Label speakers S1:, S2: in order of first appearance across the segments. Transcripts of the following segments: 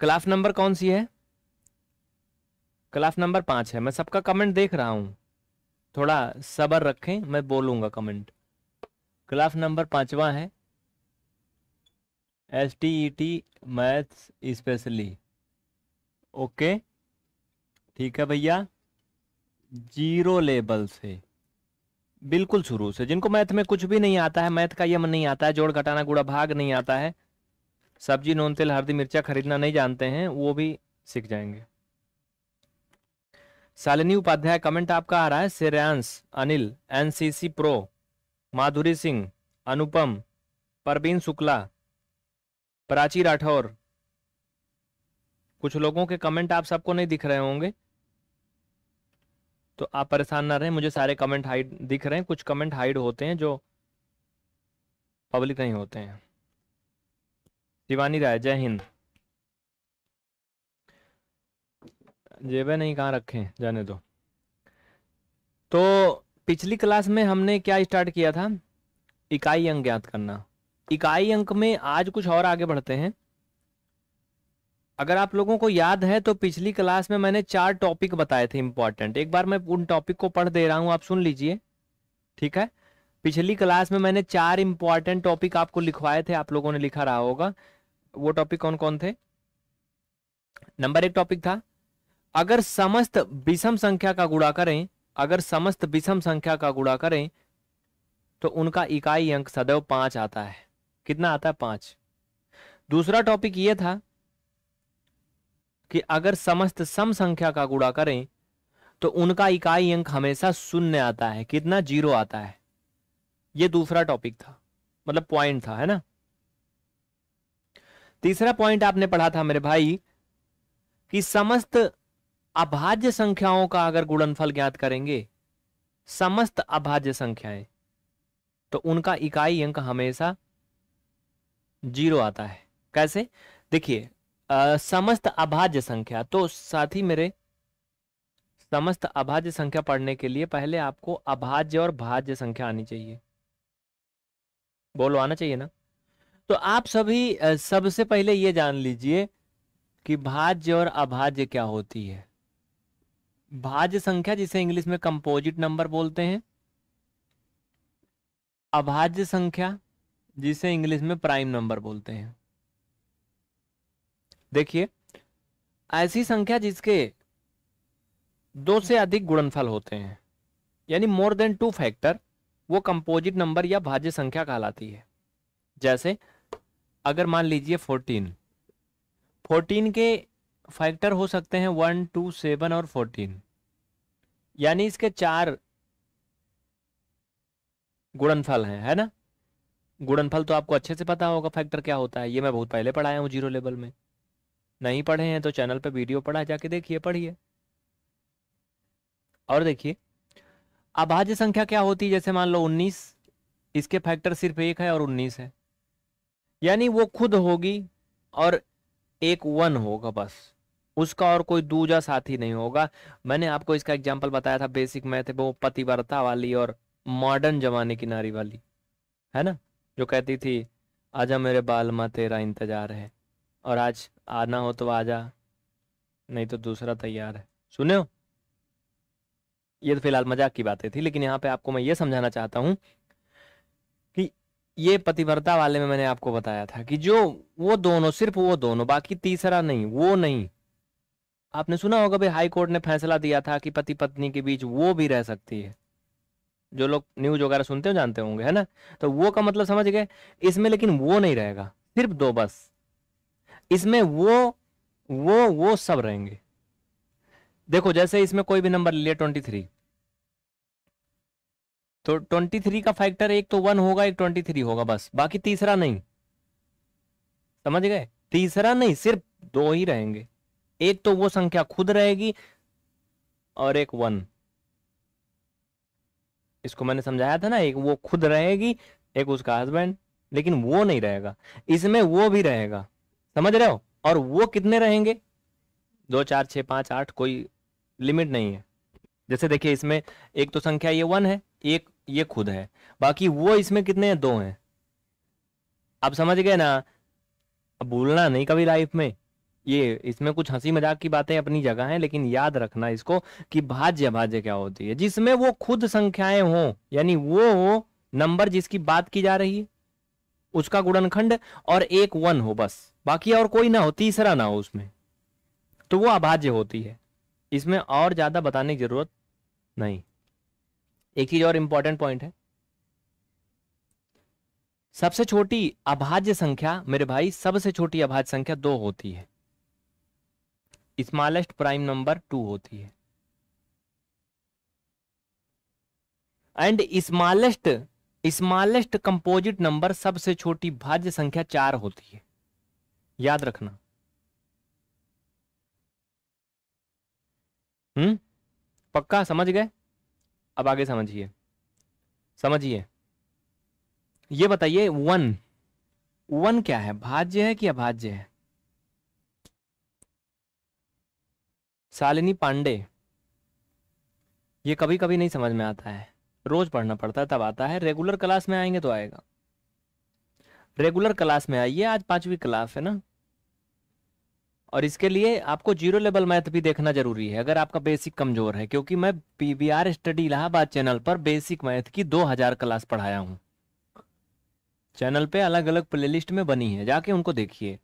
S1: Class number कौन सी है class number पांच है मैं सबका कमेंट देख रहा हूं थोड़ा सबर रखें मैं बोलूंगा कमेंट क्लास नंबर पांचवा है S T E T maths specially okay ठीक है भैया जीरो लेबल से बिल्कुल शुरू से जिनको मैथ में कुछ भी नहीं आता है मैथ का यम नहीं आता है जोड़ घटाना गुड़ा भाग नहीं आता है सब्जी नून तेल हल्दी मिर्चा खरीदना नहीं जानते हैं वो भी सीख जाएंगे शालिनी उपाध्याय कमेंट आपका आ रहा है श्रेयांश अनिल एनसीसी प्रो माधुरी सिंह अनुपम परवीन शुक्ला प्राची राठौर कुछ लोगों के कमेंट आप सबको नहीं दिख रहे होंगे तो आप परेशान ना रहें मुझे सारे कमेंट हाइड दिख रहे हैं कुछ कमेंट हाइड होते हैं जो पब्लिक नहीं होते हैं शिवानी राय जय हिंद जेबे नहीं कहाँ रखे जाने दो तो पिछली क्लास में हमने क्या स्टार्ट किया था इकाई अंक ज्ञात करना इकाई अंक में आज कुछ और आगे बढ़ते हैं अगर आप लोगों को याद है तो पिछली क्लास में मैंने चार टॉपिक बताए थे इंपॉर्टेंट एक बार मैं उन टॉपिक को पढ़ दे रहा हूं आप सुन लीजिए ठीक है पिछली क्लास में मैंने चार इंपॉर्टेंट टॉपिक आपको लिखवाए थे आप लोगों ने लिखा रहा होगा वो टॉपिक कौन कौन थे नंबर एक टॉपिक था अगर समस्त विषम संख्या का गुणा करें अगर समस्त विषम संख्या का गुणा करें तो उनका इकाई अंक सदैव पांच आता है कितना आता है पांच दूसरा टॉपिक यह था कि अगर समस्त सम संख्या का गुणा करें तो उनका इकाई अंक हमेशा शून्य आता है कितना जीरो आता है यह दूसरा टॉपिक था मतलब पॉइंट था है ना तीसरा पॉइंट आपने पढ़ा था मेरे भाई कि समस्त अभाज्य संख्याओं का अगर गुणनफल ज्ञात करेंगे समस्त अभाज्य संख्याएं तो उनका इकाई अंक हमेशा जीरो आता है कैसे देखिए समस्त अभाज्य संख्या तो साथी मेरे समस्त अभाज्य संख्या पढ़ने के लिए पहले आपको अभाज्य और भाज्य संख्या आनी चाहिए बोलो आना चाहिए ना तो आप सभी सबसे पहले ये जान लीजिए कि भाज्य और अभाज्य क्या होती है भाज्य संख्या जिसे इंग्लिश में कंपोजिट नंबर बोलते हैं अभाज्य संख्या जिसे इंग्लिश में प्राइम नंबर बोलते हैं देखिए ऐसी संख्या जिसके दो से अधिक गुणनफल होते हैं यानी मोर देन टू फैक्टर वो कंपोजिट नंबर या भाज्य संख्या कहलाती है जैसे अगर मान लीजिए फोर्टीन फोर्टीन के फैक्टर हो सकते हैं वन टू सेवन और फोर्टीन यानी इसके चार गुणनफल हैं है ना गुणनफल तो आपको अच्छे से पता होगा फैक्टर क्या होता है ये मैं बहुत पहले पढ़ाया हूँ जीरो लेवल में नहीं पढ़े हैं तो चैनल पे वीडियो पढ़ा जाके देखिए पढ़िए और देखिए अभाज्य संख्या क्या होती है जैसे मान लो उन्नीस इसके फैक्टर सिर्फ एक है और उन्नीस है यानी वो खुद होगी और एक वन होगा बस उसका और कोई दूजा साथी नहीं होगा मैंने आपको इसका एग्जाम्पल बताया था बेसिक मैथ वो पतिवरता वाली और मॉडर्न जमाने की नारी वाली है ना जो कहती थी आजा मेरे बाल माँ तेरा इंतजार है और आज आना हो तो आजा नहीं तो दूसरा तैयार है सुने हो ये तो फिलहाल मजाक की बातें थी लेकिन यहाँ पे आपको मैं ये समझाना चाहता हूँ ये पतिव्रता वाले में मैंने आपको बताया था कि जो वो दोनों सिर्फ वो दोनों बाकी तीसरा नहीं वो नहीं आपने सुना होगा भाई हाई कोर्ट ने फैसला दिया था कि पति पत्नी के बीच वो भी रह सकती है जो लोग न्यूज वगैरह सुनते हो जानते होंगे है ना तो वो का मतलब समझ गए इसमें लेकिन वो नहीं रहेगा सिर्फ दो बस इसमें वो वो वो सब रहेंगे देखो जैसे इसमें कोई भी नंबर ले लिया ट्वेंटी थ्री तो ट्वेंटी थ्री का फैक्टर एक तो वन होगा एक ट्वेंटी थ्री होगा बस बाकी तीसरा नहीं समझ गए तीसरा नहीं सिर्फ दो ही रहेंगे एक तो वो संख्या खुद रहेगी और एक वन इसको मैंने समझाया था ना एक वो खुद रहेगी एक उसका हस्बैंड लेकिन वो नहीं रहेगा इसमें वो भी रहेगा समझ रहे हो और वो कितने रहेंगे दो चार छः पांच आठ कोई लिमिट नहीं है जैसे देखिए इसमें एक तो संख्या ये वन है एक ये खुद है बाकी वो इसमें कितने हैं दो हैं आप समझ गए ना अब भूलना नहीं कभी लाइफ में ये इसमें कुछ हंसी मजाक की बातें अपनी जगह हैं लेकिन याद रखना इसको कि भाज्य भाज्य क्या होती है जिसमें वो खुद संख्याएं हो यानी वो हो नंबर जिसकी बात की जा रही है उसका गुणनखंड और एक वन हो बस बाकी और कोई ना हो तीसरा ना हो उसमें तो वो अभाज्य होती है इसमें और ज्यादा बताने की जरूरत नहीं एक चीज और इंपॉर्टेंट पॉइंट है सबसे छोटी अभाज्य संख्या मेरे भाई सबसे छोटी अभाज्य संख्या दो होती है स्मॉलेस्ट प्राइम नंबर टू होती है and smallest smallest composite number सबसे छोटी भाज्य संख्या चार होती है याद रखना हम्म पक्का समझ गए अब आगे समझिए समझिए ये बताइए वन वन क्या है भाज्य है कि अभाज्य है शालिनी पांडे ये कभी कभी नहीं समझ में आता है रोज पढ़ना पड़ता है तब आता है रेगुलर क्लास में आएंगे तो आएगा रेगुलर क्लास में आइए आज पांचवी क्लास है ना और इसके लिए आपको जीरो लेवल मैथ भी देखना जरूरी है अगर आपका बेसिक कमजोर है क्योंकि मैं पीबीआर स्टडी इलाहाबाद चैनल पर बेसिक मैथ की 2000 क्लास पढ़ाया हूं चैनल पे अलग अलग प्लेलिस्ट में बनी है जाके उनको देखिए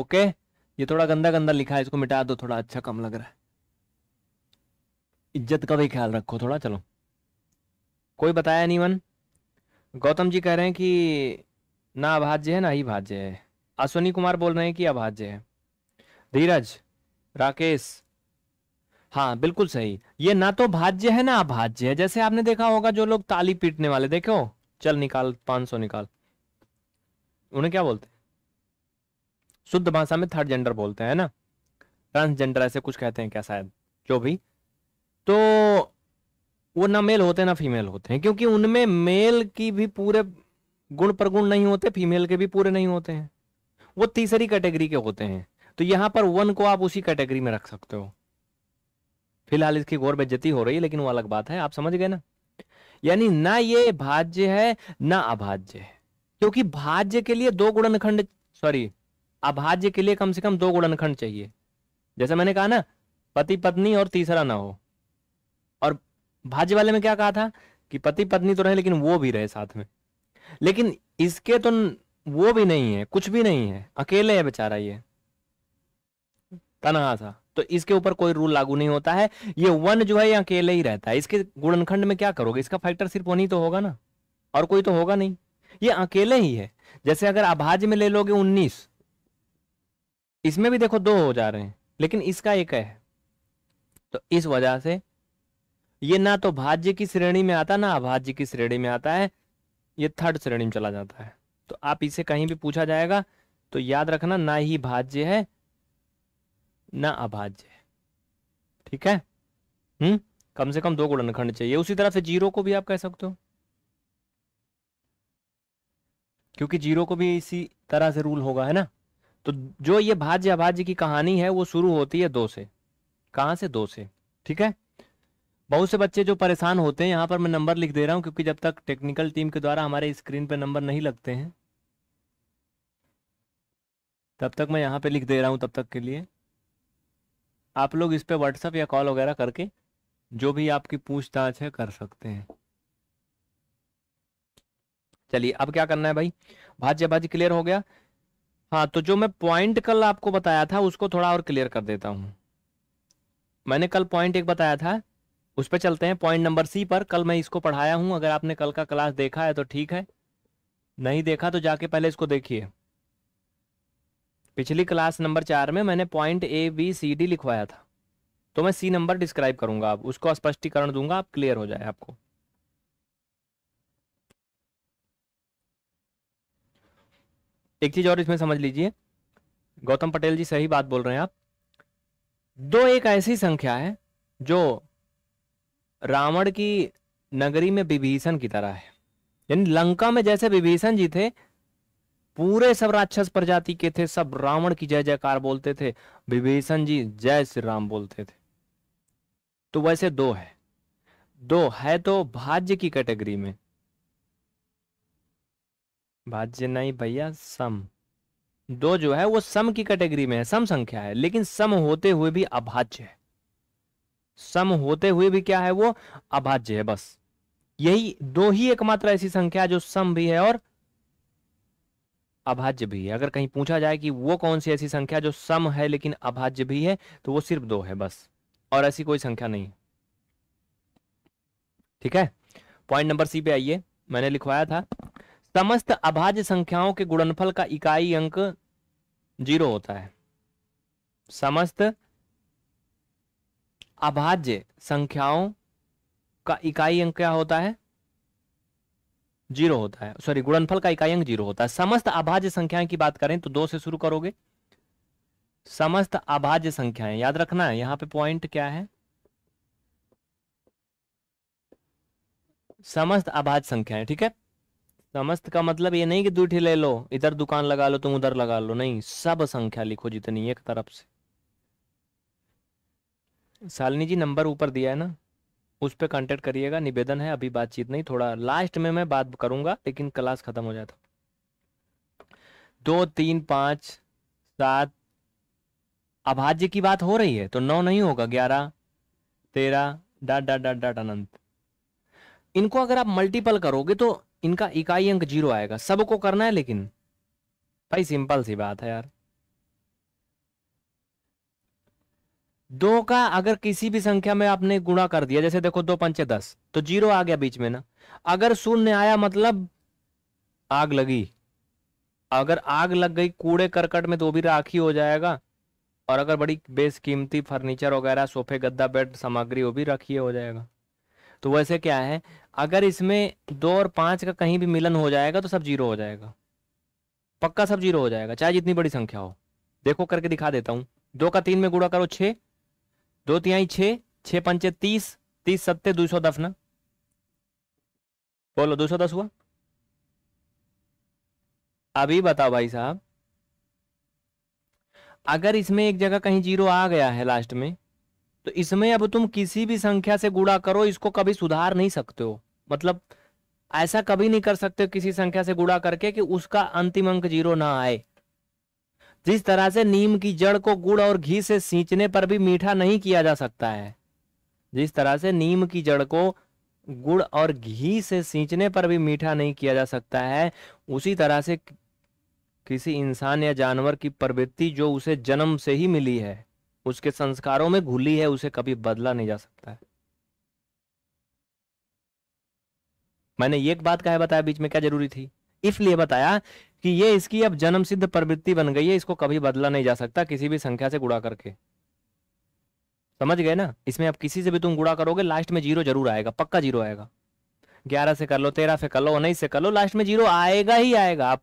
S1: ओके ये थोड़ा गंदा गंदा लिखा है इसको मिटा दो थोड़ा अच्छा कम लग रहा है इज्जत का भी ख्याल रखो थोड़ा चलो कोई बताया नहीं मन गौतम जी कह रहे हैं कि ना अभाज्य है ना ही भाज्य है अश्वनी कुमार बोल रहे हैं कि अभाज्य है धीरज राकेश हाँ बिल्कुल सही ये ना तो भाज्य है ना अभाज्य है जैसे आपने देखा होगा जो लोग ताली पीटने वाले देखो चल निकाल पांच सौ निकाल उन्हें क्या बोलते शुद्ध भाषा में थर्ड जेंडर बोलते हैं ना ट्रांसजेंडर ऐसे कुछ कहते हैं क्या शायद जो भी तो वो ना मेल होते ना फीमेल होते हैं क्योंकि उनमें मेल की भी पूरे गुण प्रगुण नहीं होते फीमेल के भी पूरे नहीं होते हैं वो तीसरी कैटेगरी के होते हैं तो यहां पर वन को आप उसी कैटेगरी में रख सकते हो फिलहाल इसकी गौर बेजती हो रही है लेकिन वो अलग बात है आप समझ गए ना यानी ना ये भाज्य है ना अभाज्य है क्योंकि भाज्य के लिए दो गुणनखंड सॉरी अभाज्य के लिए कम से कम दो गुणनखंड चाहिए जैसे मैंने कहा ना पति पत्नी और तीसरा ना हो और भाज्य वाले में क्या कहा था कि पति पत्नी तो रहे लेकिन वो भी रहे साथ में लेकिन इसके तो वो भी नहीं है कुछ भी नहीं है अकेले है बेचारा ये तनहा था तो इसके ऊपर कोई रूल लागू नहीं होता है ये वन जो है ये अकेले ही रहता है इसके गुणनखंड में क्या करोगे इसका फैक्टर सिर्फ वन ही तो होगा ना और कोई तो होगा नहीं ये अकेले ही है जैसे अगर अभाज्य में ले लोगे उन्नीस इसमें भी देखो दो हो जा रहे हैं लेकिन इसका एक है तो इस वजह से ये ना तो भाज्य की श्रेणी में आता ना अभाज्य की श्रेणी में आता है ये थर्ड श्रेणी में चला जाता है तो आप इसे कहीं भी पूछा जाएगा तो याद रखना ना ही भाज्य है ना अभाज्य है ठीक है हम्म कम से कम दो गुणनखंड चाहिए उसी तरह से जीरो को भी आप कह सकते हो क्योंकि जीरो को भी इसी तरह से रूल होगा है ना तो जो ये भाज्य अभाज्य की कहानी है वो शुरू होती है दो से कहा से दो से ठीक है बहुत से बच्चे जो परेशान होते हैं यहाँ पर मैं नंबर लिख दे रहा हूँ क्योंकि जब तक टेक्निकल टीम के द्वारा हमारे स्क्रीन पर नंबर नहीं लगते हैं तब तक मैं यहाँ पे लिख दे रहा हूँ तब तक के लिए आप लोग इस पर व्हाट्सअप या कॉल वगैरह करके जो भी आपकी पूछताछ है कर सकते हैं चलिए अब क्या करना है भाई भाज्य भाज्य क्लियर हो गया हाँ तो जो मैं पॉइंट कल आपको बताया था उसको थोड़ा और क्लियर कर देता हूँ मैंने कल पॉइंट एक बताया था उस पर चलते हैं पॉइंट नंबर सी पर कल मैं इसको पढ़ाया हूं अगर आपने कल का क्लास देखा है तो ठीक है नहीं देखा तो जाके पहले इसको देखिए पिछली क्लास नंबर चार में मैंने point A B C D लिखवाया था तो मैं सी नंबर डिस्क्राइब करूंगा आप उसको स्पष्टीकरण दूंगा आप क्लियर हो जाए आपको एक चीज और इसमें समझ लीजिए गौतम पटेल जी सही बात बोल रहे हैं आप दो एक ऐसी संख्या है जो रावण की नगरी में विभीषण की तरह है यानी लंका में जैसे विभीषण जी थे पूरे सब राक्षस प्रजाति के थे सब रावण की जय जयकार बोलते थे विभीषण जी जय श्री राम बोलते थे तो वैसे दो है दो है तो भाज्य की कैटेगरी में भाज्य नहीं भैया सम दो जो है वो सम की कैटेगरी में है सम संख्या है लेकिन सम होते हुए भी अभाज्य है सम होते हुए भी क्या है वो अभाज्य है बस यही दो ही एकमात्र ऐसी संख्या जो सम भी है और अभाज्य भी है अगर कहीं पूछा जाए कि वो कौन सी ऐसी संख्या जो सम है लेकिन अभाज्य भी है तो वो सिर्फ दो है बस और ऐसी कोई संख्या नहीं ठीक है पॉइंट नंबर सी पे आइए मैंने लिखवाया था समस्त अभाज्य संख्याओं के गुणनफल का इकाई अंक जीरो होता है समस्त अभाज्य संख्याओं का इकाई अंक क्या होता है जीरो होता है सॉरी गुणनफल का इकाई अंक जीरो होता है समस्त अभाज्य संख्याएं की बात करें तो दो से शुरू करोगे समस्त अभाज्य संख्याएं याद रखना है यहां पे पॉइंट क्या है समस्त अभाज्य संख्याएं ठीक है समस्त का मतलब ये नहीं कि दूठी ले लो इधर दुकान लगा लो तुम उधर लगा लो नहीं सब संख्या लिखो जितनी एक तरफ से सालिनी जी नंबर ऊपर दिया है ना उस पर कॉन्टेक्ट करिएगा निवेदन है अभी बातचीत नहीं थोड़ा लास्ट में मैं बात करूंगा लेकिन क्लास खत्म हो जाता तो। दो तीन पांच सात अभाज्य की बात हो रही है तो नौ नहीं होगा ग्यारह तेरह डा डा डा डाट अनंत इनको अगर आप मल्टीपल करोगे तो इनका इकाई अंक जीरो आएगा सबको करना है लेकिन भाई सिंपल सी बात है यार दो का अगर किसी भी संख्या में आपने गुणा कर दिया जैसे देखो दो पंचे दस तो जीरो आ गया बीच में ना अगर शून्य आया मतलब आग लगी अगर आग लग गई कूड़े करकट में तो भी राखी हो जाएगा और अगर बड़ी बेसकीमती फर्नीचर वगैरह सोफे गद्दा बेड सामग्री वो भी रखिए हो जाएगा तो वैसे क्या है अगर इसमें दो और पांच का कहीं भी मिलन हो जाएगा तो सब जीरो हो जाएगा पक्का सब जीरो हो जाएगा चाहे जितनी बड़ी संख्या हो देखो करके दिखा देता हूँ दो का तीन में गुड़ा करो छे दो तिहाई छे छः पंचे तीस तीस सत्ते दो सौ दस ना बोलो दो सौ दस हुआ अभी बताओ भाई साहब अगर इसमें एक जगह कहीं जीरो आ गया है लास्ट में तो इसमें अब तुम किसी भी संख्या से गुड़ा करो इसको कभी सुधार नहीं सकते हो मतलब ऐसा कभी नहीं कर सकते किसी संख्या से गुड़ा करके कि उसका अंतिम अंक जीरो ना आए जिस तरह से नीम की जड़ को गुड़ और घी से सींचने पर भी मीठा नहीं किया जा सकता है जिस तरह से नीम की जड़ को गुड़ और घी से सींचने पर भी मीठा नहीं किया जा सकता है उसी तरह से किसी इंसान या जानवर की प्रवृत्ति जो उसे जन्म से ही मिली है उसके संस्कारों में घुली है उसे कभी बदला नहीं जा सकता है मैंने एक बात कहा बताया बीच में क्या जरूरी थी इसलिए बताया कि ये इसकी अब जन्म सिद्ध प्रवृत्ति बन गई है इसको कभी बदला नहीं जा सकता किसी भी संख्या से गुड़ा करके समझ गए ना इसमें अब किसी से भी तुम गुड़ा करोगे लास्ट में जीरो जरूर आएगा पक्का जीरो आएगा ग्यारह से कर लो तेरह से कर लो उन्नीस से कर लो लास्ट में जीरो आएगा ही आएगा आप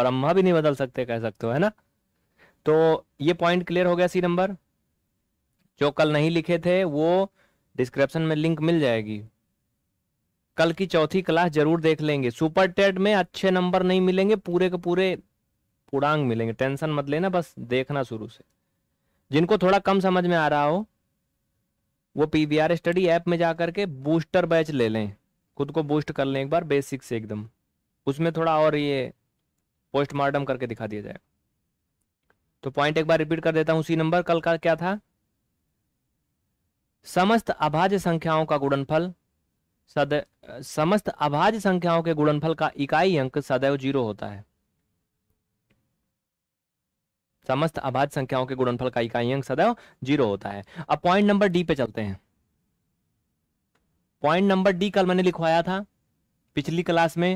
S1: ब्रह्मा भी नहीं बदल सकते कह सकते हो है ना तो ये पॉइंट क्लियर हो गया सी नंबर जो कल नहीं लिखे थे वो डिस्क्रिप्शन में लिंक मिल जाएगी कल की चौथी क्लास जरूर देख लेंगे सुपर टेट में अच्छे नंबर नहीं मिलेंगे पूरे के पूरे उड़ांग मिलेंगे टेंशन मत लेना बस देखना शुरू से जिनको थोड़ा कम समझ में आ रहा हो वो पी स्टडी ऐप में जा करके बूस्टर बैच ले लें खुद को बूस्ट कर लें एक बार बेसिक से एकदम उसमें थोड़ा और ये पोस्टमार्टम करके दिखा दिया जाएगा तो पॉइंट एक बार रिपीट कर देता हूं उसी नंबर कल का क्या था समस्त अभाज्य संख्याओं का गुणनफल सद समस्त अभाज्य संख्याओं के गुणनफल का इकाई अंक सदैव जीरो होता है समस्त अभाज्य संख्याओं के गुणनफल का इकाई अंक सदैव जीरो होता है अब पॉइंट नंबर डी पे चलते हैं पॉइंट नंबर डी कल मैंने लिखवाया था पिछली क्लास में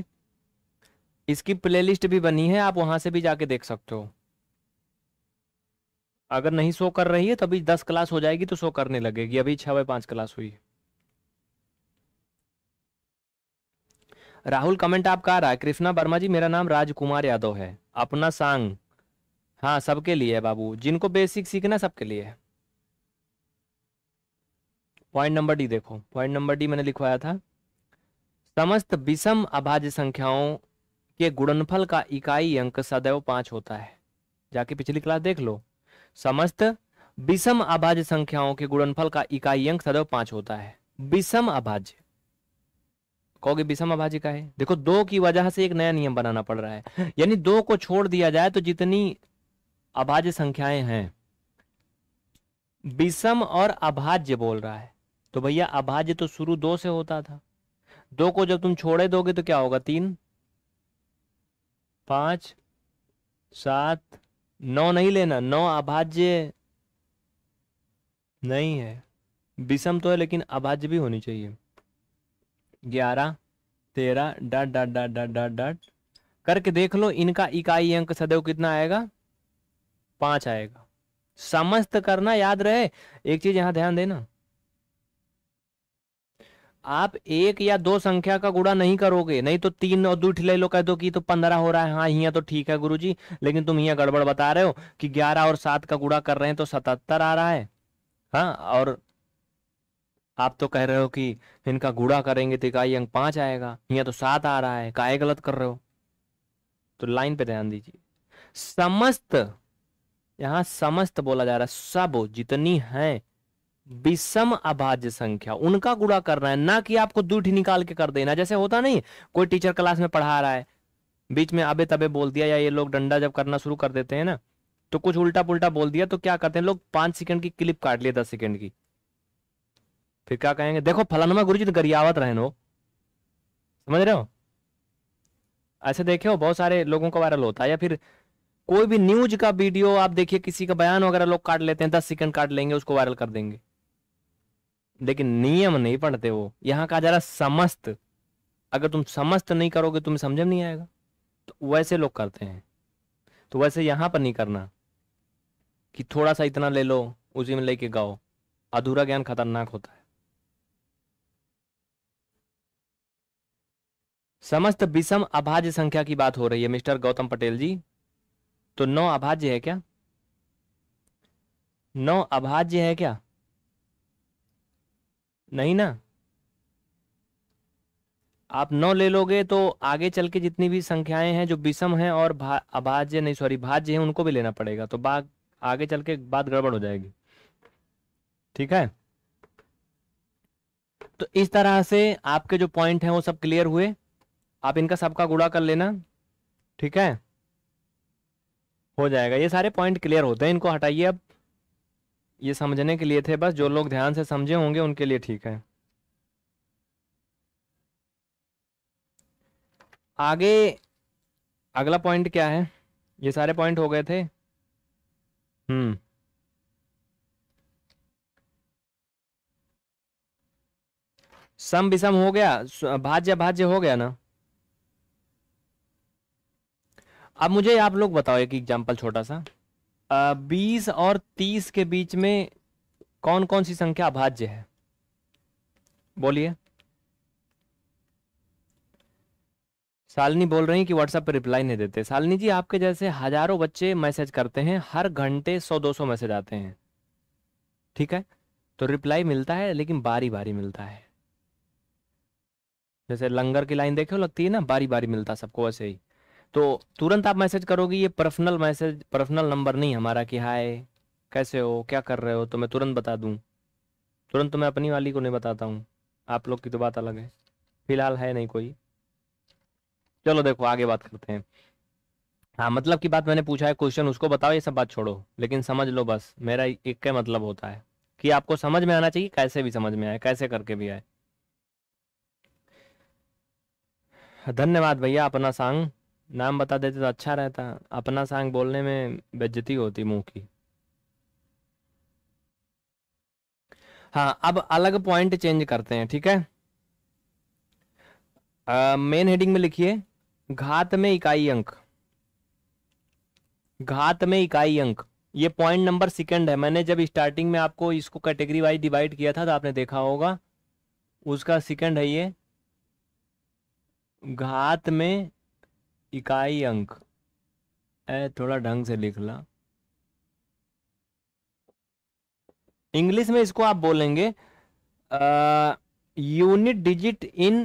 S1: इसकी प्लेलिस्ट भी बनी है आप वहां से भी जाके देख सकते हो अगर नहीं शो कर रही है तो अभी दस क्लास हो जाएगी तो शो करने लगेगी अभी छह बाय पांच क्लास हुई है राहुल कमेंट आपका आ रहा है कृष्णा वर्मा जी मेरा नाम राजकुमार यादव है अपना सांग हाँ सबके लिए है बाबू जिनको बेसिक सीखना सबके लिए है पॉइंट नंबर डी देखो पॉइंट नंबर डी मैंने लिखवाया था समस्त विषम अभाज्य संख्याओं के गुणनफल का इकाई अंक सदैव पांच होता है जाके पिछली क्लास देख लो समस्त विषम अभाज्य संख्याओं के गुणनफल का इकाई अंक सदैव पांच होता है विषम अभाज्य कहोगे विषमाभाजी का है देखो दो की वजह से एक नया नियम बनाना पड़ रहा है यानी दो को छोड़ दिया जाए तो जितनी अभाज्य संख्याएं हैं विषम और अभाज्य बोल रहा है तो भैया अभाज्य तो शुरू दो से होता था दो को जब तुम छोड़े दोगे तो क्या होगा तीन पांच सात नौ नहीं लेना नौ अभाज्य नहीं है विषम तो है लेकिन अभाज्य भी होनी चाहिए ग्यारह तेरह डट डट डट डट डट डट करके देख लो इनका इकाई अंक सदैव कितना आएगा पांच आएगा समस्त करना याद रहे एक चीज यहां ध्यान देना आप एक या दो संख्या का गुड़ा नहीं करोगे नहीं तो तीन और दूठ ले लो कह दो कि तो पंद्रह हो रहा है हाँ यहाँ तो ठीक है गुरुजी लेकिन तुम यहाँ गड़बड़ बता रहे हो कि ग्यारह और सात का गुड़ा कर रहे हैं तो सतहत्तर आ रहा है हाँ और आप तो कह रहे हो कि इनका गुड़ा करेंगे तो इकाई अंक पांच आएगा यहाँ तो सात आ रहा है काय गलत कर रहे हो तो लाइन पे ध्यान दीजिए समस्त यहाँ समस्त बोला जा रहा है सब जितनी है विषम अभाज्य संख्या उनका गुड़ा करना है ना कि आपको दूठी निकाल के कर देना जैसे होता नहीं कोई टीचर क्लास में पढ़ा रहा है बीच में अबे तबे बोल दिया या ये लोग डंडा जब करना शुरू कर देते हैं ना तो कुछ उल्टा पुल्टा बोल दिया तो क्या करते हैं लोग पांच सेकंड की क्लिप काट लिए दस सेकंड की फिर क्या कहेंगे देखो फलानुमा गुरु जी तो गरियावत रहे नो समझ रहे हो ऐसे देखे हो बहुत सारे लोगों का वायरल होता है या फिर कोई भी न्यूज का वीडियो आप देखिए किसी का बयान वगैरह लोग काट लेते हैं दस सेकंड काट लेंगे उसको वायरल कर देंगे लेकिन नियम नहीं पढ़ते वो यहाँ का जरा समस्त अगर तुम समस्त नहीं करोगे तुम्हें समझ में नहीं आएगा तो वैसे लोग करते हैं तो वैसे यहां पर नहीं करना कि थोड़ा सा इतना ले लो उसी में लेके गाओ अधूरा ज्ञान खतरनाक होता है समस्त विषम अभाज्य संख्या की बात हो रही है मिस्टर गौतम पटेल जी तो नौ अभाज्य है क्या नौ अभाज्य है क्या नहीं ना आप नौ ले लोगे तो आगे चल के जितनी भी संख्याएं हैं जो विषम हैं और अभाज्य नहीं सॉरी भाज्य हैं उनको भी लेना पड़ेगा तो बाग आगे चल के बात गड़बड़ हो जाएगी ठीक है तो इस तरह से आपके जो पॉइंट हैं वो सब क्लियर हुए आप इनका सबका गुड़ा कर लेना ठीक है हो जाएगा ये सारे पॉइंट क्लियर होते हैं इनको हटाइए अब ये समझने के लिए थे बस जो लोग ध्यान से समझे होंगे उनके लिए ठीक है आगे अगला पॉइंट क्या है ये सारे पॉइंट हो गए थे हम्म सम विषम हो गया भाज्य भाज्य हो गया ना अब मुझे आप लोग बताओ एक एग्जाम्पल छोटा सा बीस और तीस के बीच में कौन कौन सी संख्या अभाज्य है बोलिए सालनी बोल रही हैं कि व्हाट्सएप पर रिप्लाई नहीं देते सालनी जी आपके जैसे हजारों बच्चे मैसेज करते हैं हर घंटे सौ दो सौ मैसेज आते हैं ठीक है तो रिप्लाई मिलता है लेकिन बारी बारी मिलता है जैसे लंगर की लाइन देखो लगती है ना बारी बारी मिलता सबको वैसे ही तो तुरंत आप मैसेज करोगे ये पर्सनल मैसेज पर्सनल नंबर नहीं हमारा कि हाय कैसे हो क्या कर रहे हो तो मैं तुरंत बता दूं तुरंत तो मैं अपनी वाली को नहीं बताता हूँ आप लोग की तो बात अलग है फिलहाल है नहीं कोई चलो देखो आगे बात करते हैं हाँ मतलब की बात मैंने पूछा है क्वेश्चन उसको बताओ ये सब बात छोड़ो लेकिन समझ लो बस मेरा एक का मतलब होता है कि आपको समझ में आना चाहिए कैसे भी समझ में आए कैसे करके भी आए धन्यवाद भैया अपना सांग नाम बता देते तो अच्छा रहता अपना सांग बोलने में बेज्जती होती मुंह की हाँ अब अलग पॉइंट चेंज करते हैं ठीक है मेन हेडिंग में लिखिए घात में इकाई अंक घात में इकाई अंक ये पॉइंट नंबर सेकंड है मैंने जब स्टार्टिंग में आपको इसको कैटेगरी वाइज डिवाइड किया था तो आपने देखा होगा उसका सेकंड है ये घात में इकाई अंक ए थोड़ा ढंग से लिख ला इंग्लिश में इसको आप बोलेंगे unit digit in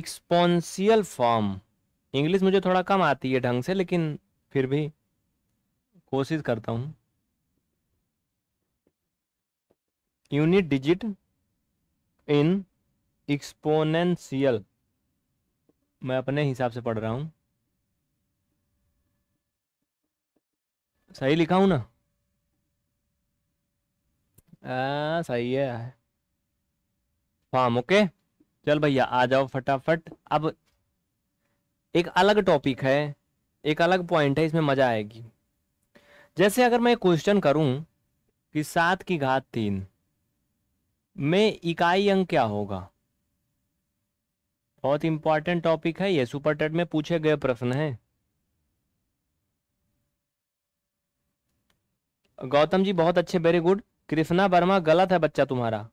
S1: exponential form English मुझे थोड़ा कम आती है ढंग से लेकिन फिर भी कोशिश करता हूं यूनिट डिजिट इन एक्सपोनेंशियल मैं अपने हिसाब से पढ़ रहा हूं सही लिखा हूं ना आ, सही है फॉर्म ओके चल भैया आ जाओ फटाफट अब एक अलग टॉपिक है एक अलग पॉइंट है इसमें मजा आएगी जैसे अगर मैं क्वेश्चन करूं कि सात की घात तीन में इकाई अंक क्या होगा बहुत इंपॉर्टेंट टॉपिक है ये सुपर टेट में पूछे गए प्रश्न है गौतम जी बहुत अच्छे वेरी गुड कृष्णा वर्मा गलत है बच्चा तुम्हारा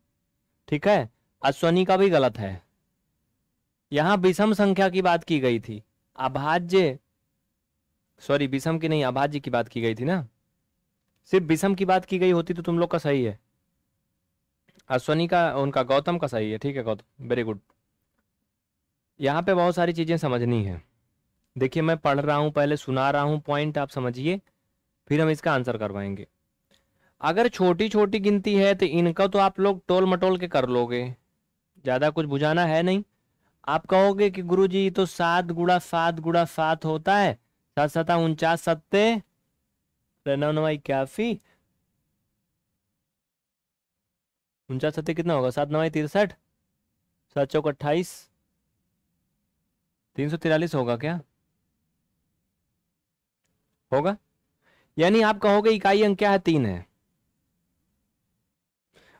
S1: ठीक है अश्वनी का भी गलत है यहां विषम संख्या की बात की गई थी अभाज्य सॉरी विषम की नहीं अभाज्य की बात की गई थी ना सिर्फ विषम की बात की गई होती तो तुम लोग का सही है अश्वनी का उनका गौतम का सही है ठीक है गौतम वेरी गुड यहाँ पे बहुत सारी चीज़ें समझनी है देखिए मैं पढ़ रहा हूँ पहले सुना रहा हूँ पॉइंट आप समझिए फिर हम इसका आंसर करवाएंगे अगर छोटी छोटी गिनती है तो इनका तो आप लोग टोल मटोल के कर लोगे ज़्यादा कुछ बुझाना है नहीं आप कहोगे कि गुरु जी तो सात गुड़ा सात गुड़ा सात होता है सात सता उनचास सत्ते रनवाई काफी उनचास सत्ते कितना होगा सात नवाई तिरसठ सात चौक अट्ठाईस तीन सौ तिरालीस होगा क्या होगा यानी आप कहोगे इकाई अंक क्या है तीन है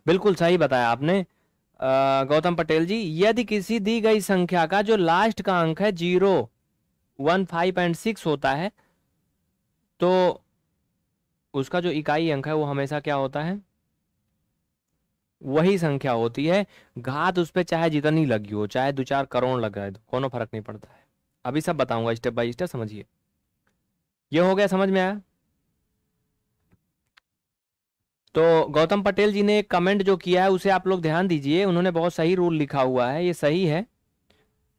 S1: बिल्कुल सही बताया आपने गौतम पटेल जी यदि किसी दी गई संख्या का जो लास्ट का अंक है zero one five and six होता है तो उसका जो इकाई अंक है वो हमेशा क्या होता है वही संख्या होती है घात उस पर चाहे जितनी लगी हो चाहे दो चार करोड़ लग जाए कोनो फर्क नहीं पड़ता है अभी सब बताऊंगा स्टेप बाय स्टेप समझिए यह हो गया समझ में आया तो गौतम पटेल जी ने एक कमेंट जो किया है उसे आप लोग ध्यान दीजिए उन्होंने बहुत सही रूल लिखा हुआ है ये सही है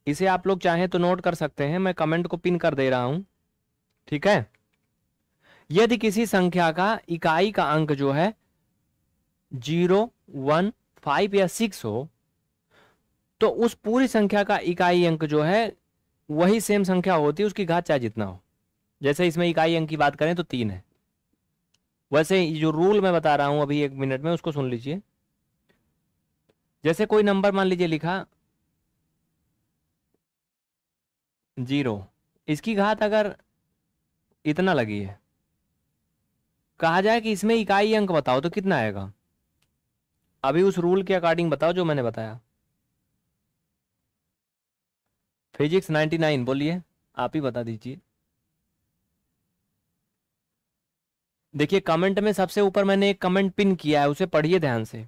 S1: इसे आप लोग चाहें तो नोट कर सकते हैं मैं कमेंट को पिन कर दे रहा हूं ठीक है यदि किसी संख्या का इकाई का अंक जो है जीरो वन फाइव या सिक्स हो तो उस पूरी संख्या का इकाई अंक जो है वही सेम संख्या होती है उसकी घात चाहे जितना हो जैसे इसमें इकाई अंक की बात करें तो तीन है वैसे ये जो रूल मैं बता रहा हूँ अभी एक मिनट में उसको सुन लीजिए जैसे कोई नंबर मान लीजिए लिखा जीरो इसकी घात अगर इतना लगी है कहा जाए कि इसमें इकाई अंक बताओ तो कितना आएगा अभी उस रूल के अकॉर्डिंग बताओ जो मैंने बताया फिजिक्स 99 बोलिए आप ही बता दीजिए देखिए कमेंट में सबसे ऊपर मैंने एक कमेंट पिन किया है उसे पढ़िए ध्यान से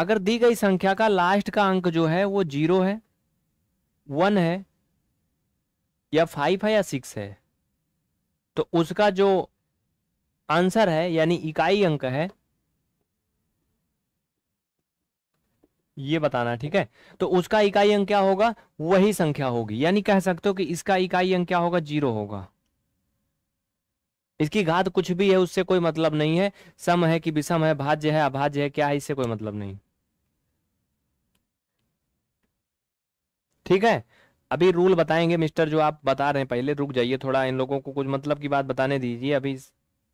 S1: अगर दी गई संख्या का लास्ट का अंक जो है वो जीरो है वन है या फाइव है या सिक्स है तो उसका जो आंसर है यानी इकाई अंक है ये बताना ठीक है तो उसका इकाई अंक क्या होगा वही संख्या होगी यानी कह सकते हो कि इसका इकाई अंक क्या होगा जीरो होगा इसकी घात कुछ भी है उससे कोई मतलब नहीं है सम है कि विषम है भाज्य है अभाज्य है क्या है इससे कोई मतलब नहीं ठीक है अभी रूल बताएंगे मिस्टर जो आप बता रहे हैं पहले रुक जाइए थोड़ा इन लोगों को कुछ मतलब की बात बताने दीजिए अभी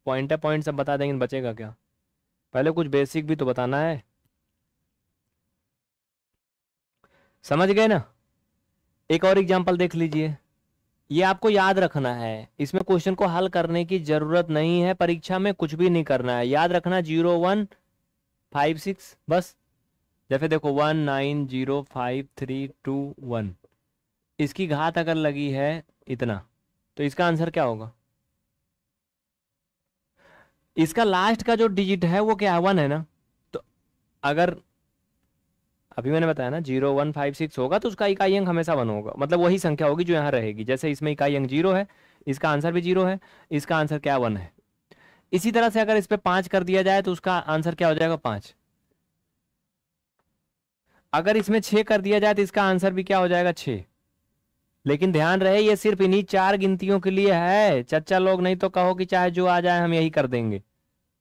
S1: पॉइंट है पॉइंट सब बता देंगे बचेगा क्या पहले कुछ बेसिक भी तो बताना है समझ गए ना एक और एग्जाम्पल देख लीजिए ये आपको याद रखना है इसमें क्वेश्चन को हल करने की जरूरत नहीं है परीक्षा में कुछ भी नहीं करना है याद रखना जीरो वन फाइव सिक्स बस जैसे देखो one nine zero five three two one इसकी घात अगर लगी है इतना तो इसका आंसर क्या होगा इसका लास्ट का जो डिजिट है वो क्या है वन है ना तो अगर अभी मैंने बताया ना जीरो वन फाइव सिक्स होगा तो उसका इकाई अंक हमेशा वन होगा मतलब वही संख्या होगी जो यहाँ रहेगी जैसे इसमें इकाई अंक जीरो है इसका आंसर भी जीरो है इसका आंसर क्या वन है इसी तरह से अगर इस पर पांच कर दिया जाए तो उसका आंसर क्या हो जाएगा पांच अगर इसमें छः कर दिया जाए तो इसका आंसर भी क्या हो जाएगा छः लेकिन ध्यान रहे ये सिर्फ इन्हीं चार गिनतियों के लिए है चचा लोग नहीं तो कहो कि चाहे जो आ जाए हम यही कर देंगे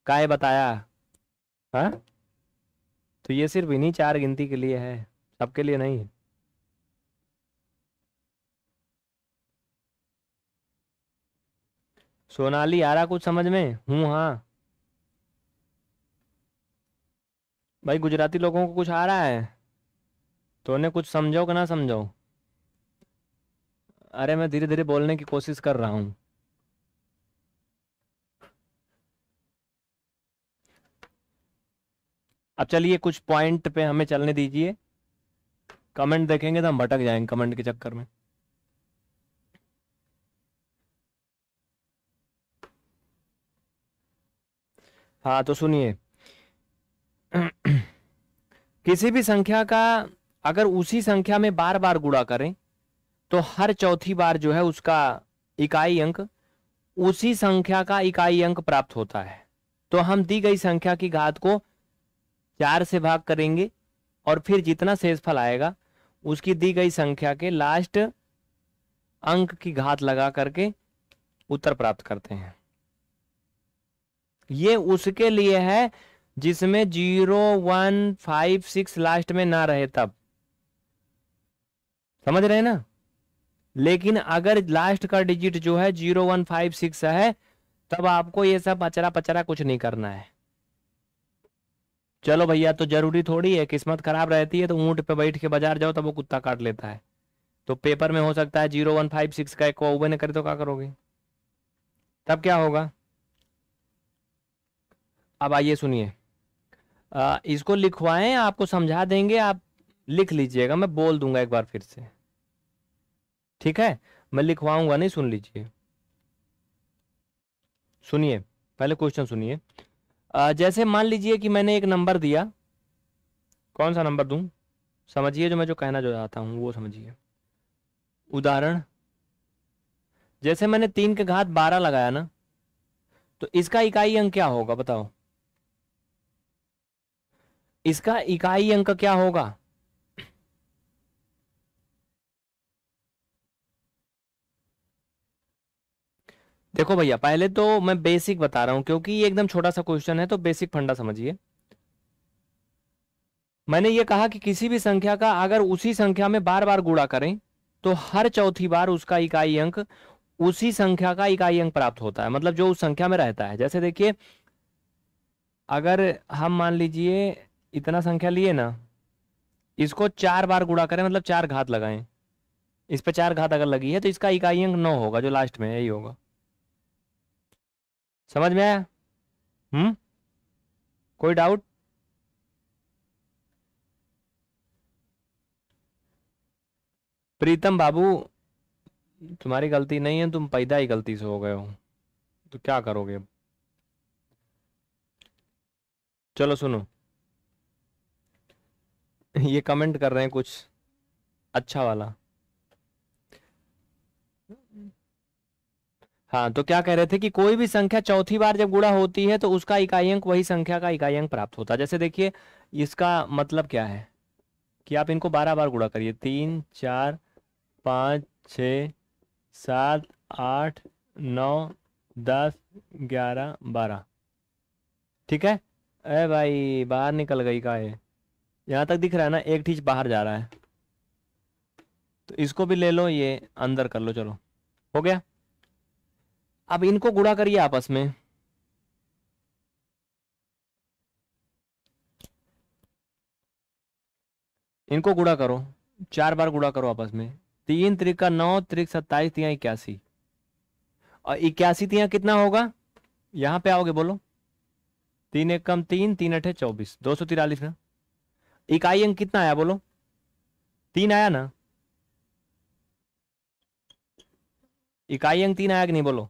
S1: काहे बताया हा? तो ये सिर्फ इन्हीं चार गिनती के लिए है सबके लिए नहीं है सोनाली आ रहा कुछ समझ में हूं हाँ भाई गुजराती लोगों को कुछ आ रहा है तो उन्हें कुछ समझाओ कि ना समझाओ अरे मैं धीरे धीरे बोलने की कोशिश कर रहा हूँ अब चलिए कुछ पॉइंट पे हमें चलने दीजिए कमेंट देखेंगे तो हम भटक जाएंगे कमेंट के चक्कर में हाँ तो सुनिए किसी भी संख्या का अगर उसी संख्या में बार बार गुणा करें तो हर चौथी बार जो है उसका इकाई अंक उसी संख्या का इकाई अंक प्राप्त होता है तो हम दी गई संख्या की घात को चार से भाग करेंगे और फिर जितना शेषफल आएगा उसकी दी गई संख्या के लास्ट अंक की घात लगा करके उत्तर प्राप्त करते हैं ये उसके लिए है जिसमें zero one five six last में ना रहे तब समझ रहे ना लेकिन अगर लास्ट का डिजिट जो है जीरो वन फाइव सिक्स है तब आपको ये सब अचरा पचरा कुछ नहीं करना है चलो भैया तो जरूरी थोड़ी है किस्मत खराब रहती है तो ऊँट पे बैठ के बाजार जाओ तब वो कुत्ता काट लेता है तो पेपर में हो सकता है जीरो वन फाइव सिक्स का एक कौवे ने करे तो क्या करोगे तब क्या होगा अब आइए सुनिए इसको लिखवाएं आपको समझा देंगे आप लिख लीजिएगा मैं बोल दूंगा एक बार फिर से ठीक है मैं लिखवाऊंगा नहीं सुन लीजिए सुनिए पहले क्वेश्चन सुनिए जैसे मान लीजिए कि मैंने एक नंबर दिया कौन सा नंबर दू समझिए जो मैं जो कहना जो चाहता हूं वो समझिए उदाहरण जैसे मैंने तीन के घात बारह लगाया ना तो इसका इकाई अंक क्या होगा बताओ इसका इकाई अंक क्या होगा देखो भैया पहले तो मैं बेसिक बता रहा हूं क्योंकि ये एकदम छोटा सा क्वेश्चन है तो बेसिक फंडा समझिए मैंने ये कहा कि किसी भी संख्या का अगर उसी संख्या में बार बार गुड़ा करें तो हर चौथी बार उसका इकाई अंक उसी संख्या का इकाई अंक प्राप्त होता है मतलब जो उस संख्या में रहता है जैसे देखिए अगर हम मान लीजिए इतना संख्या लिए ना इसको चार बार गुड़ा करें मतलब चार घात लगाएं इस पर चार घात अगर लगी है तो इसका इकाई अंक नौ होगा जो लास्ट में यही होगा समझ में आया हम्म कोई डाउट प्रीतम बाबू तुम्हारी गलती नहीं है तुम पैदा ही गलती से हो गए हो तो क्या करोगे अब चलो सुनो ये कमेंट कर रहे हैं कुछ अच्छा वाला हाँ तो क्या कह रहे थे कि कोई भी संख्या चौथी बार जब गुणा होती है तो उसका इकाई अंक वही संख्या का इकाई अंक प्राप्त होता है जैसे देखिए इसका मतलब क्या है कि आप इनको बारह बार गुणा करिए तीन चार पाँच छ सात आठ नौ दस ग्यारह बारह ठीक है अरे भाई बाहर निकल गई का है यहाँ तक दिख रहा है ना एक ठीक बाहर जा रहा है तो इसको भी ले लो ये अंदर कर लो चलो हो गया अब इनको गुड़ा करिए आपस में इनको गुड़ा करो चार बार गुड़ा करो आपस में तीन त्रिका नौ त्रिक सत्ताईस तिया इक्यासी और इक्यासी तिया कितना होगा यहां पे आओगे बोलो तीन एक कम तीन तीन अठे चौबीस दो सौ तिरालीस ना इकाई अंक कितना आया बोलो तीन आया ना इकाई अंक तीन आया कि नहीं बोलो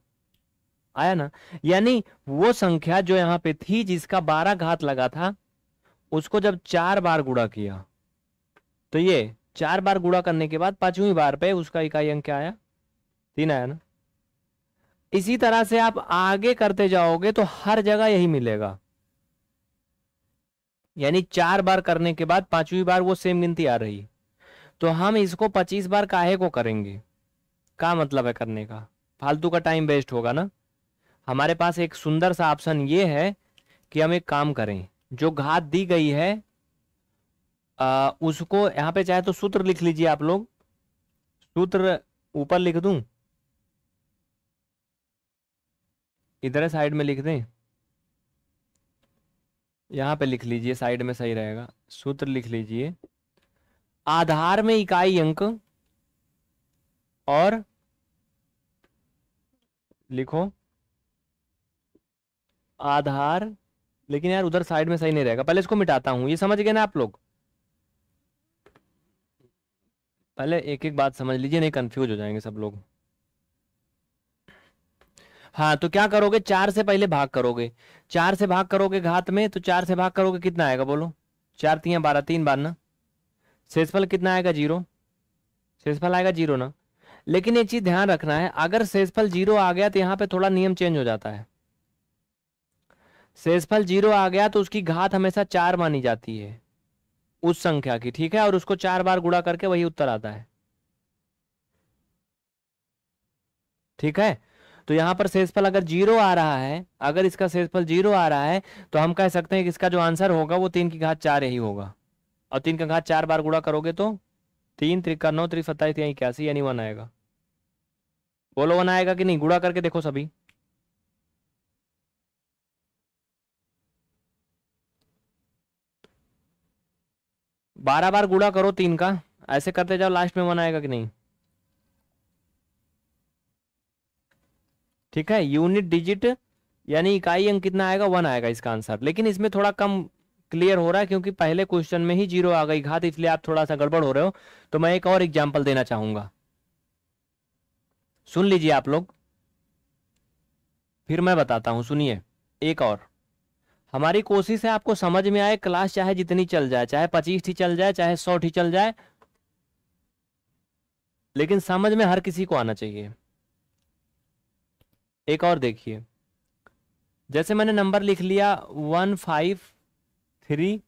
S1: आया ना यानी वो संख्या जो यहाँ पे थी जिसका बारह घात लगा था उसको जब चार बार गुड़ा किया तो ये चार बार गुड़ा करने के बाद पांचवी बार पे उसका इकाई अंक क्या आया तीन आया ना इसी तरह से आप आगे करते जाओगे तो हर जगह यही मिलेगा यानी चार बार करने के बाद पांचवी बार वो सेम गिनती आ रही तो हम इसको पच्चीस बार काहे को करेंगे का मतलब है करने का फालतू का टाइम वेस्ट होगा ना हमारे पास एक सुंदर सा ऑप्शन ये है कि हम एक काम करें जो घात दी गई है आ, उसको यहाँ पे चाहे तो सूत्र लिख लीजिए आप लोग सूत्र ऊपर लिख दूं इधर साइड में लिख दें यहाँ पे लिख लीजिए साइड में सही रहेगा सूत्र लिख लीजिए आधार में इकाई अंक और लिखो आधार लेकिन यार उधर साइड में सही नहीं रहेगा पहले इसको मिटाता हूं ये समझ गए ना आप लोग पहले एक एक बात समझ लीजिए नहीं कंफ्यूज हो जाएंगे सब लोग हाँ तो क्या करोगे चार से पहले भाग करोगे चार से भाग करोगे घात में तो चार से भाग करोगे कितना आएगा बोलो चार तीन बारह तीन बार ना शेषफल कितना आएगा जीरो शेषफल आएगा जीरो ना लेकिन एक चीज ध्यान रखना है अगर शेषफल जीरो आ गया तो यहाँ पे थोड़ा नियम चेंज हो जाता है शेषफल जीरो आ गया तो उसकी घात हमेशा चार मानी जाती है उस संख्या की ठीक है और उसको चार बार गुड़ा करके वही उत्तर आता है ठीक है तो यहाँ पर शेषफल अगर जीरो आ रहा है अगर इसका शेषफल जीरो आ रहा है तो हम कह सकते हैं कि इसका जो आंसर होगा वो तीन की घात चार ही होगा और तीन का घात चार बार गुड़ा करोगे तो तीन त्रिका नौ त्रिक सत्ताईस इक्यासी यानी वन आएगा बोलो वन आएगा कि नहीं गुड़ा करके देखो सभी बारह बार गुड़ा करो तीन का ऐसे करते जाओ लास्ट में वन आएगा कि नहीं ठीक है यूनिट डिजिट यानी इकाई अंक कितना आएगा वन आएगा इसका आंसर लेकिन इसमें थोड़ा कम क्लियर हो रहा है क्योंकि पहले क्वेश्चन में ही जीरो आ गई घात इसलिए आप थोड़ा सा गड़बड़ हो रहे हो तो मैं एक और एग्जाम्पल देना चाहूंगा सुन लीजिए आप लोग फिर मैं बताता हूं सुनिए एक और हमारी कोशिश है आपको समझ में आए क्लास चाहे जितनी चल जाए चाहे पच्चीस ही चल जाए चाहे सौ ठीक चल जाए लेकिन समझ में हर किसी को आना चाहिए एक और देखिए जैसे मैंने नंबर लिख लिया वन फाइव थ्री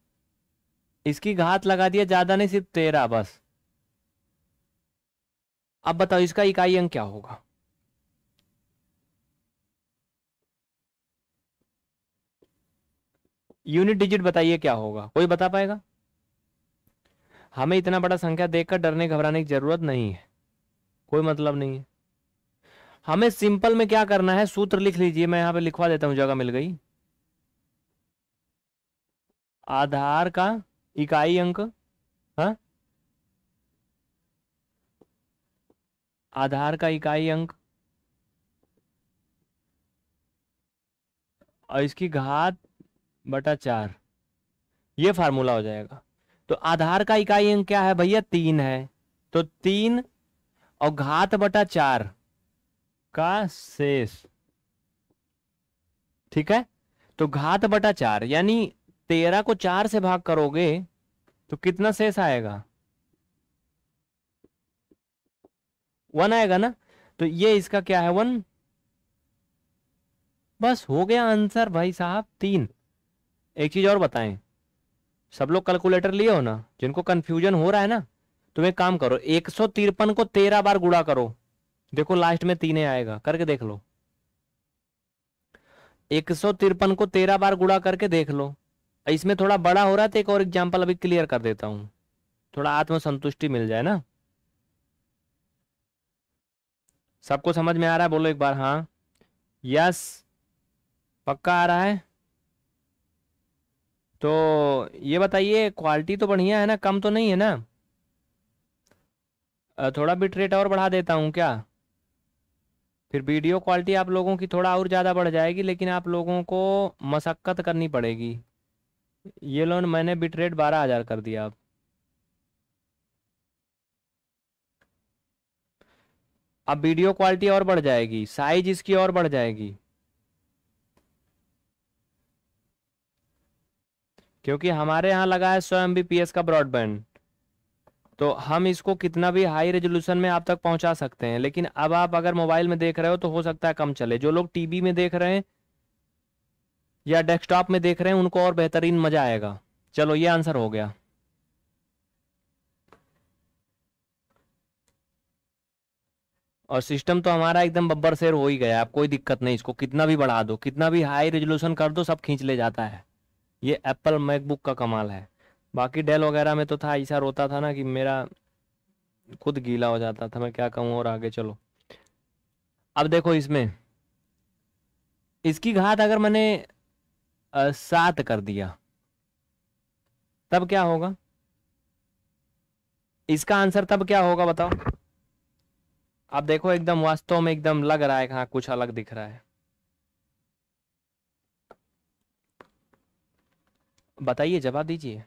S1: इसकी घात लगा दिया ज्यादा नहीं सिर्फ तेरह बस अब बताओ इसका इकाई अंक क्या होगा यूनिट डिजिट बताइए क्या होगा कोई बता पाएगा हमें इतना बड़ा संख्या देखकर डरने घबराने की जरूरत नहीं है कोई मतलब नहीं है हमें सिंपल में क्या करना है सूत्र लिख लीजिए मैं यहां पे लिखवा देता हूं जगह मिल गई आधार का इकाई अंक हा? आधार का इकाई अंक और इसकी घात बटा चार ये फार्मूला हो जाएगा तो आधार का इकाई अंक क्या है भैया तीन है तो तीन और घात बटा चार का शेष ठीक है तो घात बटा चार यानी तेरह को चार से भाग करोगे तो कितना शेष आएगा वन आएगा ना तो ये इसका क्या है वन बस हो गया आंसर भाई साहब तीन एक चीज़ और बताएं सब लोग कैलकुलेटर लिए हो ना जिनको कंफ्यूजन हो रहा है ना तुम एक काम करो एक सौ तिरपन को तेरह बार गुड़ा करो देखो लास्ट में तीन आएगा करके देख लो एक सौ तिरपन को तेरह बार गुड़ा करके देख लो इसमें थोड़ा बड़ा हो रहा है तो एक और एग्जाम्पल अभी क्लियर कर देता हूं थोड़ा आत्मसंतुष्टि मिल जाए ना सबको समझ में आ रहा है बोलो एक बार हाँ यस पक्का आ रहा है तो ये बताइए क्वालिटी तो बढ़िया है ना कम तो नहीं है ना थोड़ा बिट रेट और बढ़ा देता हूँ क्या फिर वीडियो क्वालिटी आप लोगों की थोड़ा और ज़्यादा बढ़ जाएगी लेकिन आप लोगों को मशक्क़त करनी पड़ेगी ये लोन मैंने बिट रेट बारह हज़ार कर दिया आप अब वीडियो क्वालिटी और बढ़ जाएगी साइज इसकी और बढ़ जाएगी क्योंकि हमारे यहाँ लगा है सौ एम का ब्रॉडबैंड तो हम इसको कितना भी हाई रेजोल्यूशन में आप तक पहुंचा सकते हैं लेकिन अब आप अगर मोबाइल में देख रहे हो तो हो सकता है कम चले जो लोग टीवी में देख रहे हैं या डेस्कटॉप में देख रहे हैं उनको और बेहतरीन मजा आएगा चलो ये आंसर हो गया और सिस्टम तो हमारा एकदम बब्बर शेर हो ही गया अब कोई दिक्कत नहीं इसको कितना भी बढ़ा दो कितना भी हाई रेजोल्यूशन कर दो सब खींच ले जाता है ये एप्पल मैकबुक का कमाल है बाकी डेल वगैरह में तो था ऐसा रोता था ना कि मेरा खुद गीला हो जाता था मैं क्या कहूँ और आगे चलो अब देखो इसमें इसकी घात अगर मैंने सात कर दिया तब क्या होगा इसका आंसर तब क्या होगा बताओ आप देखो एकदम वास्तव में एकदम लग रहा है कहा कुछ अलग दिख रहा है बताइए जवाब दीजिए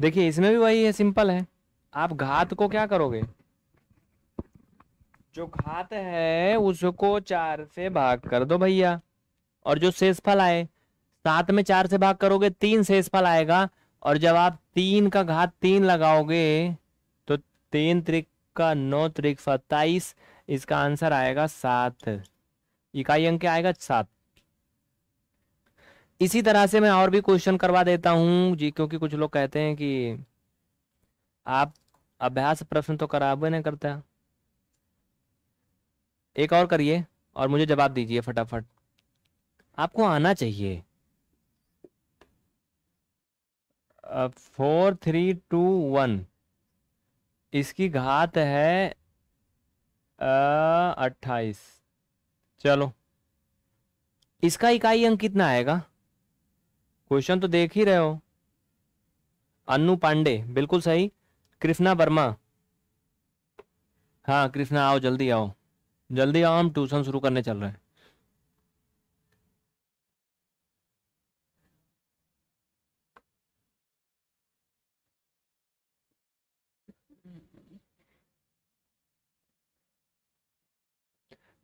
S1: देखिए इसमें भी वही है सिंपल है आप घात को क्या करोगे जो घात है उसको चार से भाग कर दो भैया और जो शेषफल आए सात में चार से भाग करोगे तीन शेषफल आएगा और जब आप तीन का घात तीन लगाओगे तो तीन त्रिक का नौ त्रिक सत्ताईस इसका आंसर आएगा सात इकाई अंक आएगा सात इसी तरह से मैं और भी क्वेश्चन करवा देता हूं जी क्योंकि कुछ लोग कहते हैं कि आप अभ्यास प्रश्न तो कराबे नहीं करता एक और करिए और मुझे जवाब दीजिए फटाफट आपको आना चाहिए फोर थ्री टू वन इसकी घात है अट्ठाईस चलो इसका इकाई अंक कितना आएगा क्वेश्चन तो देख ही रहे हो अन्नू पांडे बिल्कुल सही कृष्णा वर्मा हाँ कृष्णा आओ जल्दी आओ जल्दी आओ हम ट्यूशन शुरू करने चल रहे हैं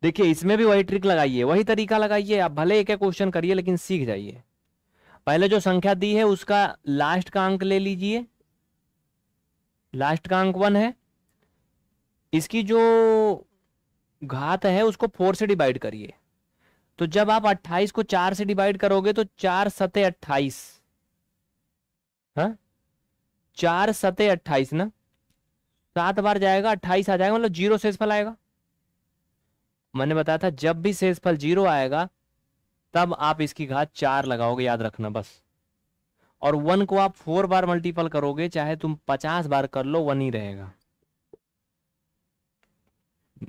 S1: देखिए इसमें भी वही ट्रिक लगाइए वही तरीका लगाइए आप भले एक एक क्वेश्चन करिए लेकिन सीख जाइए पहले जो संख्या दी है उसका लास्ट का अंक ले लीजिए लास्ट का अंक वन है इसकी जो घात है उसको फोर से डिवाइड करिए तो जब आप 28 को चार से डिवाइड करोगे तो चार सते अट्ठाईस हाँ? चार सते अट्ठाईस ना सात बार जाएगा अट्ठाईस आ जाएगा मतलब जीरो से पर आएगा मैंने बताया था जब भी शेष फल जीरो आएगा तब आप इसकी घात चार लगाओगे याद रखना बस और वन को आप फोर बार मल्टीपल करोगे चाहे तुम पचास बार कर लो वन ही रहेगा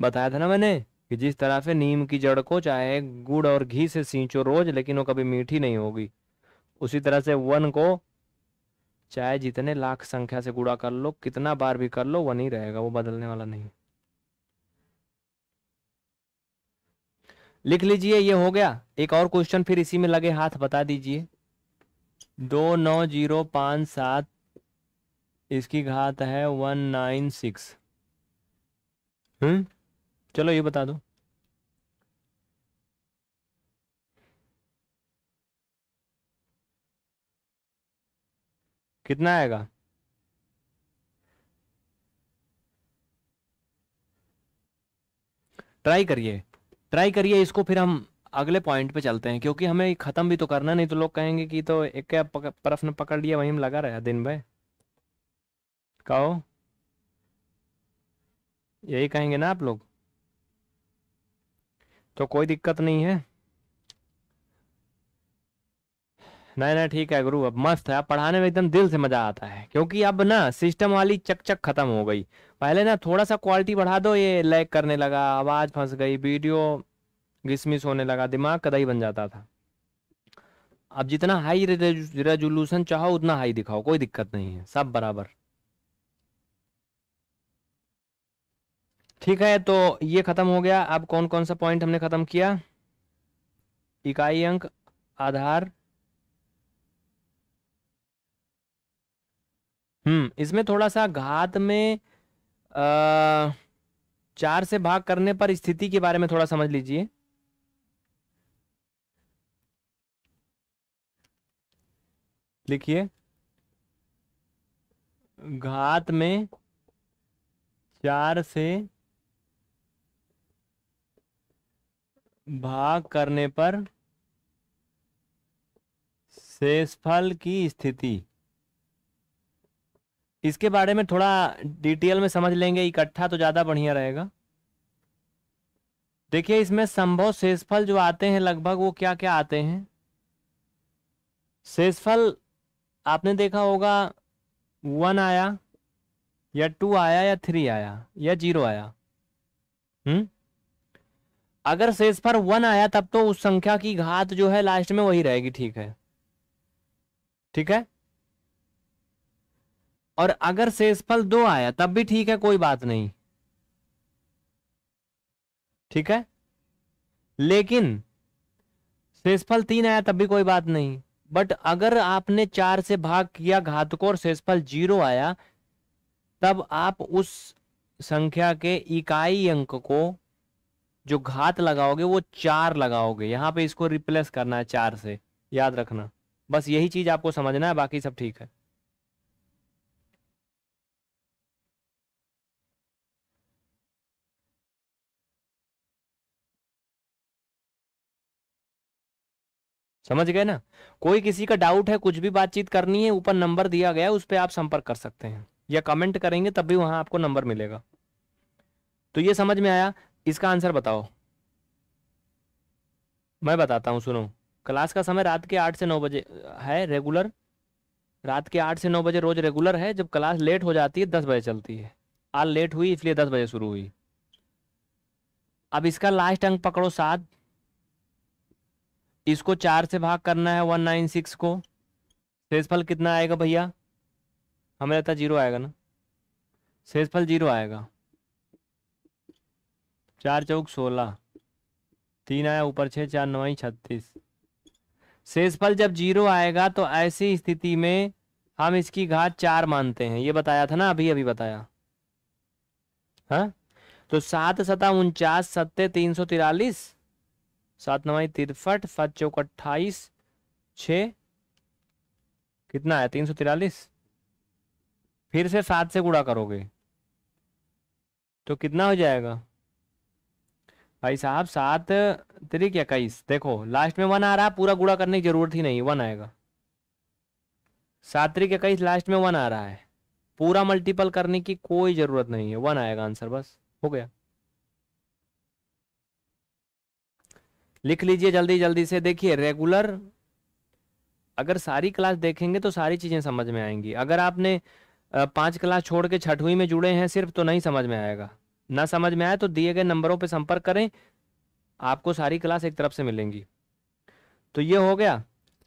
S1: बताया था ना मैंने कि जिस तरह से नीम की जड़ को चाहे गुड़ और घी से सींचो रोज लेकिन वो कभी मीठी नहीं होगी उसी तरह से वन को चाहे जितने लाख संख्या से गुड़ा कर लो कितना बार भी कर लो वन ही रहेगा वो बदलने वाला नहीं लिख लीजिए ये हो गया एक और क्वेश्चन फिर इसी में लगे हाथ बता दीजिए दो नौ जीरो पांच सात इसकी घात है वन नाइन सिक्स हम्म चलो ये बता दो कितना आएगा ट्राई करिए ट्राई करिए इसको फिर हम अगले पॉइंट पे चलते हैं क्योंकि हमें ख़त्म भी तो करना नहीं तो लोग कहेंगे कि तो एक क्या प्रश्न पकड़ लिया वहीं लगा रहा दिन भर कहो यही कहेंगे ना आप लोग तो कोई दिक्कत नहीं है नहीं नहीं ठीक है गुरु अब मस्त है आप पढ़ाने में एकदम दिल से मजा आता है क्योंकि अब ना सिस्टम वाली चकचक खत्म हो गई पहले ना थोड़ा सा क्वालिटी बढ़ा दो ये लैग करने लगा आवाज़ फंस गई वीडियो घिसमिस होने लगा दिमाग कदाई बन जाता था अब जितना हाई रेजोल्यूशन चाहो उतना हाई दिखाओ कोई दिक्कत नहीं है सब बराबर ठीक है तो ये ख़त्म हो गया अब कौन कौन सा पॉइंट हमने ख़त्म किया इकाई अंक आधार हम्म इसमें थोड़ा सा घात में चार से भाग करने पर स्थिति के बारे में थोड़ा समझ लीजिए लिखिए घात में चार से भाग करने पर शेषफल की स्थिति इसके बारे में थोड़ा डिटेल में समझ लेंगे इकट्ठा तो ज़्यादा बढ़िया रहेगा देखिए इसमें संभव शेषफल जो आते हैं लगभग वो क्या क्या आते हैं शेषफल आपने देखा होगा वन आया या टू आया या थ्री आया या जीरो आया हम्म अगर शेषफल वन आया तब तो उस संख्या की घात जो है लास्ट में वही रहेगी ठीक है ठीक है और अगर शेषफल दो आया तब भी ठीक है कोई बात नहीं ठीक है लेकिन शेषफल तीन आया तब भी कोई बात नहीं बट अगर आपने चार से भाग किया घातकों और शेषफल जीरो आया तब आप उस संख्या के इकाई अंक को जो घात लगाओगे वो चार लगाओगे यहां पे इसको रिप्लेस करना है चार से याद रखना बस यही चीज आपको समझना है बाकी सब ठीक है समझ गए ना कोई किसी का डाउट है कुछ भी बातचीत करनी है ऊपर नंबर दिया गया उस पर आप संपर्क कर सकते हैं या कमेंट करेंगे तब भी वहां आपको नंबर मिलेगा तो ये समझ में आया इसका आंसर बताओ मैं बताता हूँ सुनो क्लास का समय रात के आठ से नौ बजे है रेगुलर रात के आठ से नौ बजे रोज रेगुलर है जब क्लास लेट हो जाती है दस बजे चलती है आज लेट हुई इसलिए दस बजे शुरू हुई अब इसका लास्ट अंक पकड़ो सात इसको चार से भाग करना है वन नाइन सिक्स को शेषफल कितना आएगा भैया हमें लगता जीरो आएगा ना शेषफल जीरो आएगा चार चौक सोलह तीन आया ऊपर छः चार नौ छत्तीस शेषफल जब जीरो आएगा तो ऐसी स्थिति में हम इसकी घात चार मानते हैं ये बताया था ना अभी अभी बताया हा? तो सात सता उनचास सत्ते तीन सौ तिरालीस सात नवाई तिरसठ सात चौक अट्ठाईस छ कितना है तीन सौ तिरालीस फिर से सात से गुड़ा करोगे तो कितना हो जाएगा भाई साहब सात तरीक इक्कीस देखो लास्ट में वन आ रहा है पूरा गुड़ा करने की जरूरत ही नहीं वन आएगा सात तरीक इक्कीस लास्ट में वन आ रहा है पूरा मल्टीपल करने की कोई जरूरत नहीं है वन आएगा आंसर बस हो गया लिख लीजिए जल्दी जल्दी से देखिए रेगुलर अगर सारी क्लास देखेंगे तो सारी चीज़ें समझ में आएंगी अगर आपने पांच क्लास छोड़ के छठवीं में जुड़े हैं सिर्फ तो नहीं समझ में आएगा ना समझ में आए तो दिए गए नंबरों पर संपर्क करें आपको सारी क्लास एक तरफ से मिलेंगी तो ये हो गया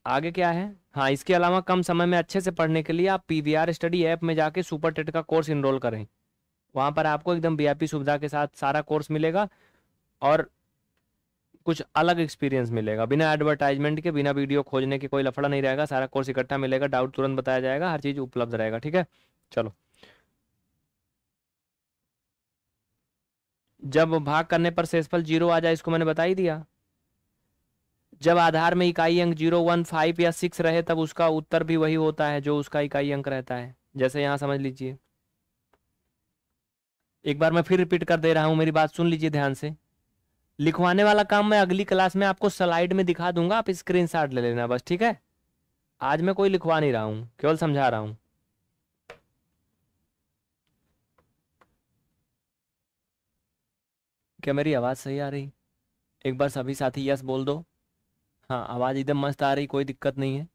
S1: आगे क्या है हाँ इसके अलावा कम समय में अच्छे से पढ़ने के लिए आप P V R study app में जाके सुपर टेट का कोर्स इनरोल करें वहां पर आपको एकदम वीआईपी सुविधा के साथ सारा कोर्स मिलेगा और कुछ अलग एक्सपीरियंस मिलेगा बिना एडवर्टाइजमेंट के बिना वीडियो खोजने के कोई लफड़ा नहीं रहेगा सारा कोर्स इकट्ठा मिलेगा डाउट तुरंत बताया जाएगा हर चीज़ उपलब्ध रहेगा ठीक है चलो जब भाग करने पर शेषफल जीरो आ जाए इसको मैंने बता ही दिया जब आधार में इकाई अंक जीरो वन फाइव या सिक्स रहे तब उसका उत्तर भी वही होता है जो उसका इकाई अंक रहता है जैसे यहां समझ लीजिए एक बार मैं फिर रिपीट कर दे रहा हूं मेरी बात सुन लीजिए ध्यान से लिखवाने वाला काम मैं अगली क्लास में आपको स्लाइड में दिखा दूंगा आप स्क्रीन ले लेना बस ठीक है आज मैं कोई लिखवा नहीं रहा हूँ केवल समझा रहा हूं क्या मेरी आवाज़ सही आ रही एक बार सभी साथी यस बोल दो हाँ आवाज़ एकदम मस्त आ रही कोई दिक्कत नहीं है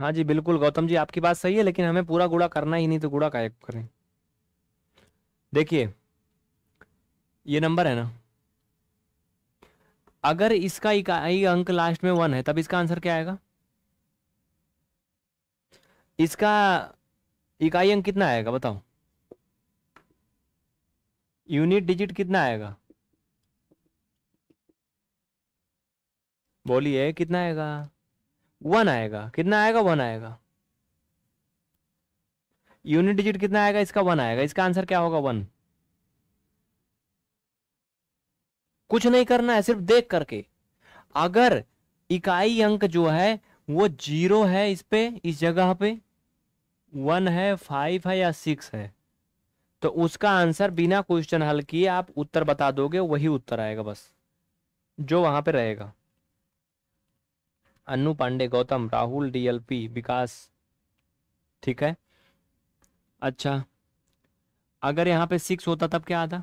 S1: हाँ जी बिल्कुल गौतम जी आपकी बात सही है लेकिन हमें पूरा गुड़ा करना ही नहीं तो गुड़ा का करें देखिए ये नंबर है ना अगर इसका इकाई अंक लास्ट में वन है तब इसका आंसर क्या आएगा इसका इकाई अंक कितना आएगा बताओ यूनिट डिजिट कितना आएगा बोलिए कितना आएगा वन आएगा कितना आएगा वन आएगा यूनिट डिजिट कितना आएगा इसका वन आएगा इसका आंसर क्या होगा वन कुछ नहीं करना है सिर्फ देख करके अगर इकाई अंक जो है वो जीरो है इस पे इस जगह पे वन है फाइव है या सिक्स है तो उसका आंसर बिना क्वेश्चन हल किए आप उत्तर बता दोगे वही उत्तर आएगा बस जो वहां पे रहेगा अनु पांडे गौतम राहुल डीएलपी विकास ठीक है अच्छा अगर यहां पे सिक्स होता तब क्या आता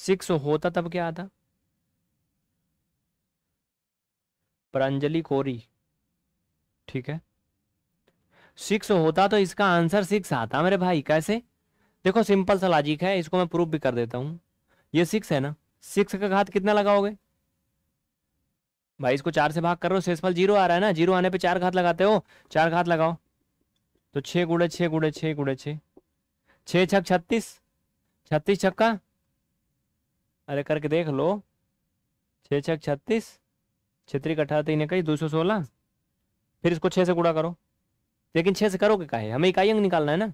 S1: सिक्स होता तब क्या आता प्रांजलि कोरी ठीक है सिक्स होता तो इसका आंसर सिक्स आता मेरे भाई कैसे देखो सिंपल सा लॉजिक है इसको मैं प्रूफ भी कर देता हूं ये सिक्स है ना सिक्स का घात कितना लगाओगे भाई इसको चार से भाग करो रहे शेषफल जीरो आ रहा है ना जीरो आने पे चार घात लगाते हो चार घात लगाओ तो छे गुड़े छे गुड़े छे गुड़े छे छः छक छत्तीस छत्तीस छक्का अरे करके देख लो छे छक छत्तीस छत्री कठा तीन तो इक्कीस दो सौ सोलह फिर इसको छह से गुड़ा करो लेकिन छह से करोगे का है हमें इकाई अंक निकालना है ना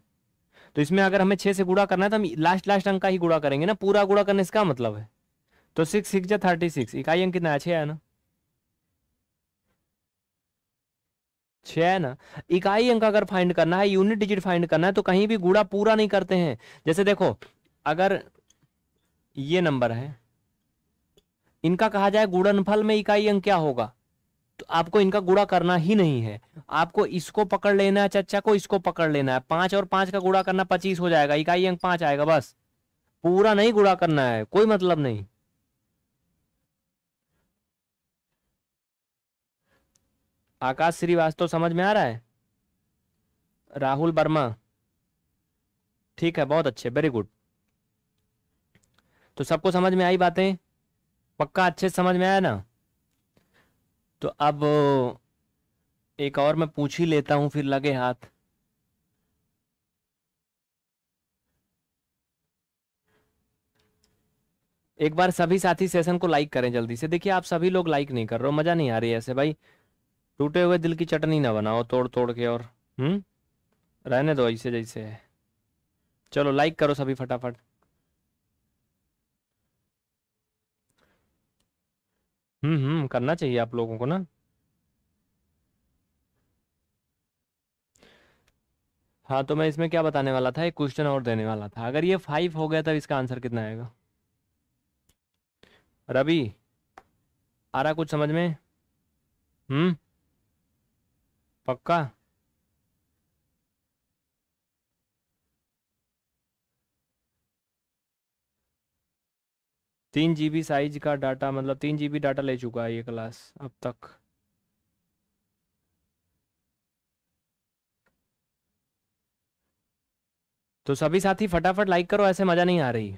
S1: तो इसमें अगर हमें छह से गुड़ा करना है तो हम लास्ट लास्ट अंक का ही गुड़ा करेंगे ना पूरा गुड़ा करने से क्या मतलब है तो सिक्स सिक्स या थर्टी सिक्स इकाई अंक कितना है है ना छह है ना इकाई अंक अगर फाइंड करना है यूनिट डिजिट फाइंड करना है तो कहीं भी गुड़ा पूरा नहीं करते हैं जैसे देखो अगर ये नंबर है इनका कहा जाए गुड़नफल में इकाई अंक क्या होगा तो आपको इनका गुड़ा करना ही नहीं है आपको इसको पकड़ लेना है चचा को इसको पकड़ लेना है पांच और पांच का गुड़ा करना पच्चीस हो जाएगा इकाई अंक पांच आएगा बस पूरा नहीं गुड़ा करना है कोई मतलब नहीं आकाश श्रीवास्तव समझ में आ रहा है राहुल वर्मा ठीक है बहुत अच्छे वेरी गुड तो सबको समझ में आई बातें पक्का अच्छे से समझ में आया ना तो अब एक और मैं पूछ ही लेता हूं फिर लगे हाथ एक बार सभी साथी सेशन को लाइक करें जल्दी से देखिए आप सभी लोग लाइक नहीं कर रहे हो मजा नहीं आ रही है ऐसे भाई टूटे हुए दिल की चटनी ना बनाओ तोड़ तोड़ के और हम्म रहने दो ऐसे जैसे है चलो लाइक करो सभी फटाफट हम्म हम्म करना चाहिए आप लोगों को ना हाँ तो मैं इसमें क्या बताने वाला था एक क्वेश्चन और देने वाला था अगर ये फाइव हो गया तब इसका आंसर कितना आएगा रवि आ रहा कुछ समझ में हम्म पक्का तीन जीबी साइज का डाटा मतलब तीन जीबी डाटा ले चुका है ये क्लास अब तक तो सभी साथी फटाफट लाइक करो ऐसे मज़ा नहीं आ रही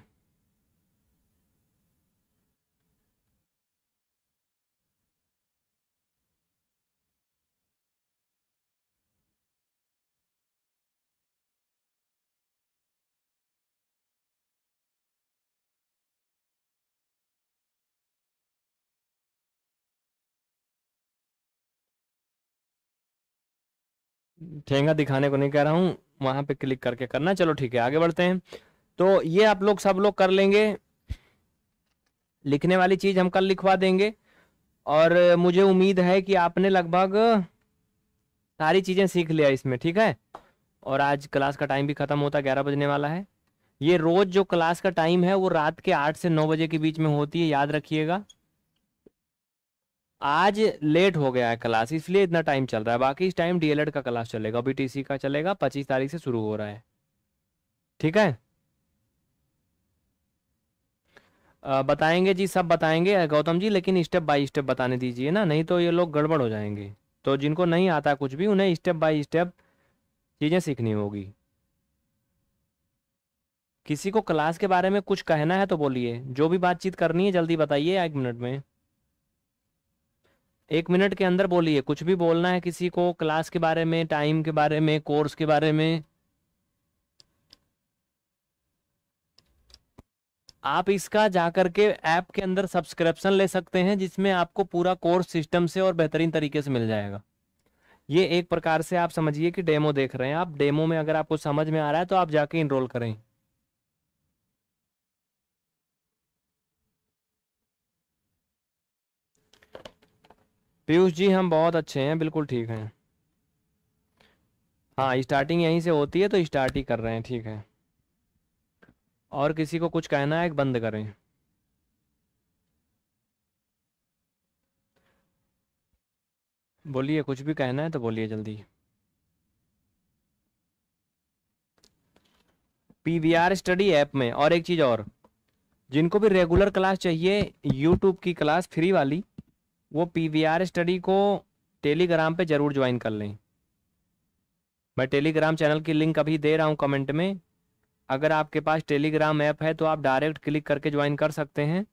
S1: ठेंगा दिखाने को नहीं कह रहा हूँ वहां पे क्लिक करके करना चलो ठीक है आगे बढ़ते हैं तो ये आप लोग सब लोग कर लेंगे लिखने वाली चीज़ हम कल लिखवा देंगे और मुझे उम्मीद है कि आपने लगभग सारी चीज़ें सीख लिया इसमें ठीक है और आज क्लास का टाइम भी ख़त्म होता ग्यारह बजने वाला है ये रोज़ जो क्लास का टाइम है वो रात के आठ से नौ बजे के बीच में होती है याद रखिएगा आज लेट हो गया है क्लास इसलिए इतना टाइम चल रहा है बाकी इस टाइम डीएलएड का क्लास चलेगा बीटीसी का चलेगा पच्चीस तारीख से शुरू हो रहा है ठीक है आ, बताएंगे जी सब बताएंगे गौतम जी लेकिन स्टेप बाय स्टेप बताने दीजिए ना नहीं तो ये लोग गड़बड़ हो जाएंगे तो जिनको नहीं आता कुछ भी उन्हें स्टेप बाय स्टेप चीज़ें सीखनी होगी किसी को क्लास के बारे में कुछ कहना है तो बोलिए जो भी बातचीत करनी है जल्दी बताइए एक मिनट में एक मिनट के अंदर बोलिए कुछ भी बोलना है किसी को क्लास के बारे में टाइम के बारे में कोर्स के बारे में आप इसका जाकर के ऐप के अंदर सब्सक्रिप्शन ले सकते हैं जिसमें आपको पूरा कोर्स सिस्टम से और बेहतरीन तरीके से मिल जाएगा ये एक प्रकार से आप समझिए कि डेमो देख रहे हैं आप डेमो में अगर आपको समझ में आ रहा है तो आप जाके इनरोल करें पीयूष जी हम बहुत अच्छे हैं बिल्कुल ठीक हैं हाँ स्टार्टिंग यहीं से होती है तो स्टार्ट ही कर रहे हैं ठीक है और किसी को कुछ कहना है बंद करें बोलिए कुछ भी कहना है तो बोलिए जल्दी पीवीआर स्टडी ऐप में और एक चीज़ और जिनको भी रेगुलर क्लास चाहिए यूट्यूब की क्लास फ्री वाली वो पीवीआर स्टडी को टेलीग्राम पे ज़रूर ज्वाइन कर लें मैं टेलीग्राम चैनल की लिंक अभी दे रहा हूँ कमेंट में अगर आपके पास टेलीग्राम ऐप है तो आप डायरेक्ट क्लिक करके ज्वाइन कर सकते हैं